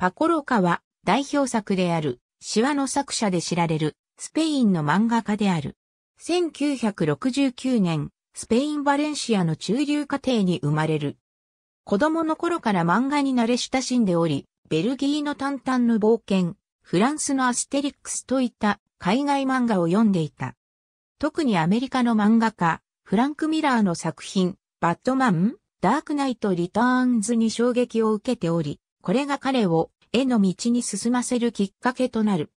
パコロカは代表作である、シワの作者で知られる、スペインの漫画家である。1969年、スペイン・バレンシアの中流家庭に生まれる。子供の頃から漫画に慣れ親しんでおり、ベルギーの淡々の冒険、フランスのアステリックスといった海外漫画を読んでいた。特にアメリカの漫画家、フランク・ミラーの作品、バットマン、ダークナイト・リターンズに衝撃を受けており、これが彼を絵の道に進ませるきっかけとなる。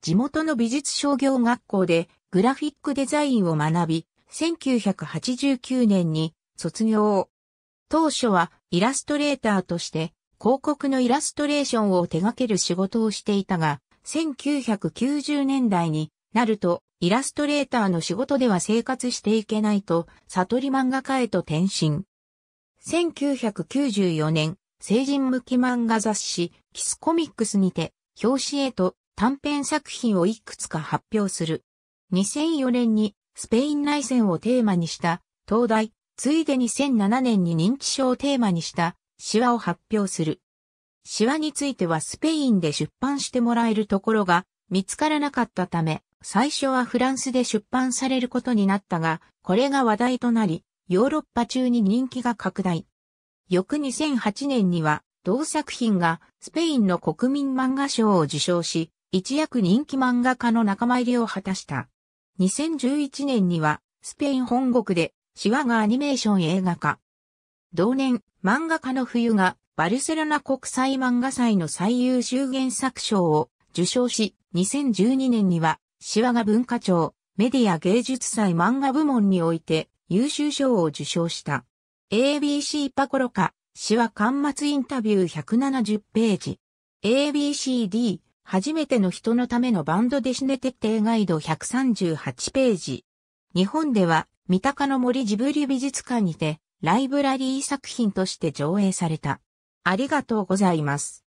地元の美術商業学校でグラフィックデザインを学び、1989年に卒業。当初はイラストレーターとして広告のイラストレーションを手掛ける仕事をしていたが、1990年代になるとイラストレーターの仕事では生活していけないと悟り漫画家へと転身。1994年、成人向き漫画雑誌、キスコミックスにて、表紙へと短編作品をいくつか発表する。2004年にスペイン内戦をテーマにした東大、ついで2007年に認知症をテーマにしたシワを発表する。シワについてはスペインで出版してもらえるところが見つからなかったため、最初はフランスで出版されることになったが、これが話題となり、ヨーロッパ中に人気が拡大。翌2008年には、同作品がスペインの国民漫画賞を受賞し、一躍人気漫画家の仲間入りを果たした。2011年には、スペイン本国で、シワがアニメーション映画化。同年、漫画家の冬が、バルセロナ国際漫画祭の最優秀原作賞を受賞し、2012年には、シワが文化庁、メディア芸術祭漫画部門において優秀賞を受賞した。ABC パコロカ、詩は端末インタビュー170ページ。ABCD、初めての人のためのバンドデシネ徹底ガイド138ページ。日本では、三鷹の森ジブリ美術館にて、ライブラリー作品として上映された。ありがとうございます。